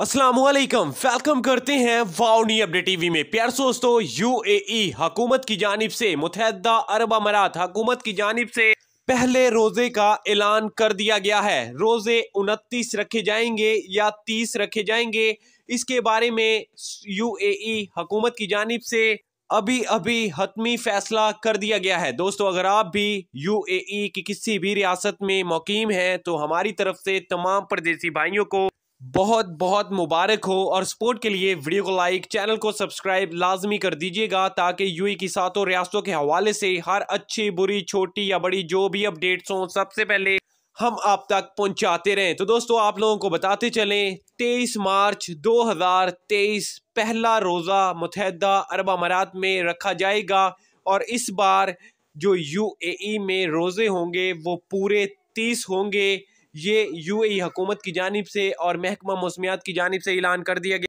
Aslam welcome करते हैं वाउनी update TV में प्यार दोस्तों ए हकूमत की जानब से मुतहदा अरब अमारात हकूमत की जानब से पहले रोज़े का ऐलान कर दिया गया है रोज़े उनतीस रखे जाएंगे या तीस रखे जाएंगे इसके बारे में यू ए हकूमत की जानब से अभी अभी हतमी फैसला कर दिया गया है दोस्तों अगर आप भी ए की किसी भी रियासत में मुकीम हैं तो हमारी तरफ से तमाम परदेसी भाइयों को बहुत बहुत मुबारक हो और सपोर्ट के लिए वीडियो को लाइक चैनल को सब्सक्राइब लाजमी कर दीजिएगा ताकि यू की सातों रियासतों के हवाले से हर अच्छी बुरी छोटी या बड़ी जो भी अपडेट्स हों सबसे पहले हम आप तक पहुंचाते रहें तो दोस्तों आप लोगों को बताते चलें 23 मार्च 2023 पहला रोज़ा मुतहदा अरब अमारात में रखा जाएगा और इस बार जो यू e में रोज़े होंगे वो पूरे तीस होंगे ये यू एकूमत की जानब से और महकमा मौसमियात की जानब से ऐलान कर दिया गया